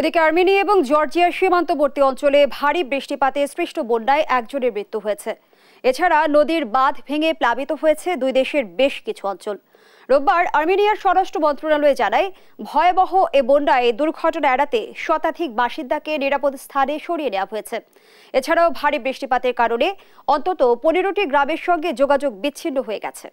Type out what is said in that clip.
এদিকে আর্মেনিয়া এবং জর্জিয়ার সীমান্তবর্তী অঞ্চলে ভারী বৃষ্টিপাতে সৃষ্ট বন্যায় একজনের মৃত্যু হয়েছে এছাড়া নদীর বাঁধ ভেঙে প্লাবিত হয়েছে দুই দেশের বেশ কিছু অঞ্চল রোববার আর্মেনিয়ার স্বরাষ্ট্র মন্ত্রণালয় জানায় ভয়াবহ এ বন্যায় দুর্ঘটনা এড়াতে শতাধিক বাসিন্দাকে নিরাপদ স্থানে সরিয়ে নেওয়া হয়েছে এছাড়াও ভারী বৃষ্টিপাতের কারণে অন্তত পনেরোটি গ্রামের সঙ্গে যোগাযোগ বিচ্ছিন্ন হয়ে গেছে